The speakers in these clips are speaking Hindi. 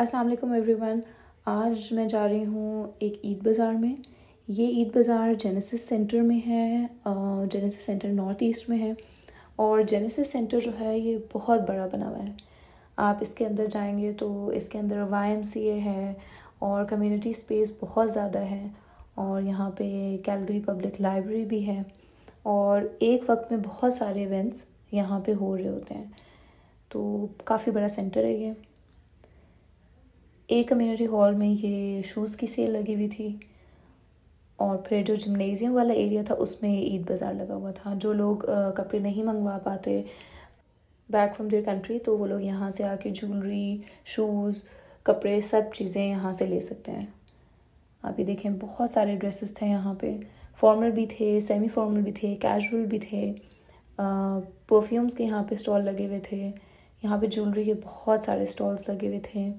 अस्सलाम वालेकुम एवरीवन आज मैं जा रही हूँ एक ईद बाज़ार में ये ईद बाज़ार जेनेसिस सेंटर में है जेनेसिस सेंटर नॉर्थ ईस्ट में है और जेनेसिस सेंटर जो है ये बहुत बड़ा बना हुआ है आप इसके अंदर जाएंगे तो इसके अंदर वाई है और कम्युनिटी स्पेस बहुत ज़्यादा है और यहाँ पे कैलगरी पब्लिक लाइब्रेरी भी है और एक वक्त में बहुत सारे इवेंट्स यहाँ पे हो रहे होते हैं तो काफ़ी बड़ा सेंटर है ये ए कम्युनिटी हॉल में ये शूज़ की सेल लगी हुई थी और फिर जो जिमनेजियम वाला एरिया था उसमें ईद बाज़ार लगा हुआ था जो लोग कपड़े नहीं मंगवा पाते बैक फ्रॉम देयर कंट्री तो वो लोग यहाँ से आके ज्वेलरी शूज़ कपड़े सब चीज़ें यहाँ से ले सकते हैं आप ये देखें बहुत सारे ड्रेसेस थे यहाँ पे फॉर्मल भी थे सेमी फॉर्मल भी थे कैजुअल भी थे परफ्यूम्स के यहाँ पे स्टॉल लगे हुए थे यहाँ पे ज्वेलरी के बहुत सारे स्टॉल्स लगे हुए थे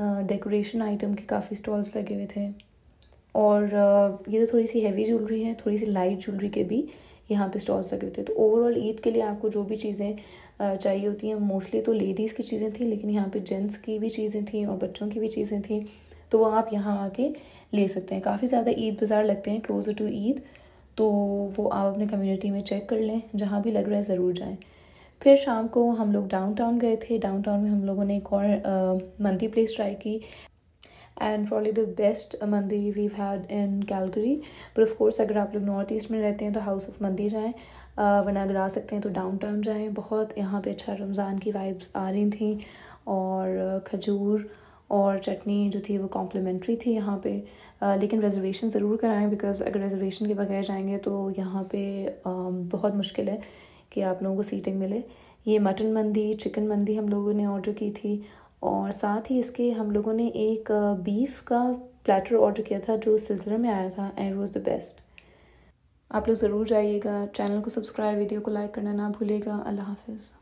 डेकोरेशन आइटम के काफ़ी स्टॉल्स लगे हुए थे और uh, ये तो थोड़ी सी हैवी ज्वेलरी है थोड़ी सी लाइट ज्वेलरी के भी यहाँ पे स्टॉल्स लगे हुए थे तो ओवरऑल ईद के लिए आपको जो भी चीज़ें चाहिए होती हैं मोस्टली तो लेडीज़ की चीज़ें थी लेकिन यहाँ पे जेंट्स की भी चीज़ें थी और बच्चों की भी चीज़ें थी तो वो आप यहाँ आके ले सकते हैं काफ़ी ज़्यादा ईद बाज़ार लगते हैं क्लोज़र टू ईद तो वो आप अपने कम्युनिटी में चेक कर लें जहाँ भी लग रहा है ज़रूर जाएँ फिर शाम को हम लोग डाउनटाउन गए थे डाउनटाउन में हम लोगों ने एक और मंदी प्लेस ट्राई की एंड प्रॉली द बेस्ट मंदी we had in Calgary but of course अगर आप लोग नॉर्थ ईस्ट में रहते हैं तो हाउस ऑफ मंदी जाएँ वरना अगर आ सकते हैं तो डाउन टाउन जाएँ बहुत यहाँ पर अच्छा रमज़ान की वाइब्स आ रही थी और खजूर और चटनी जो थी वो कॉम्प्लीमेंट्री थी यहाँ पे लेकिन रिजर्वेशन ज़रूर कराएं बिकॉज़ अगर रिजर्वेशन के बगैर जाएंगे तो यहाँ पे बहुत मुश्किल है कि आप लोगों को सीटिंग मिले ये मटन मंदी चिकन मंदी हम लोगों ने ऑर्डर की थी और साथ ही इसके हम लोगों ने एक बीफ का प्लेटर ऑर्डर किया था जो सिजलर में आया था एंड वॉज द बेस्ट आप लोग ज़रूर जाइएगा चैनल को सब्सक्राइब वीडियो को लाइक करना ना भूलेगा अल्लाह हाफिज़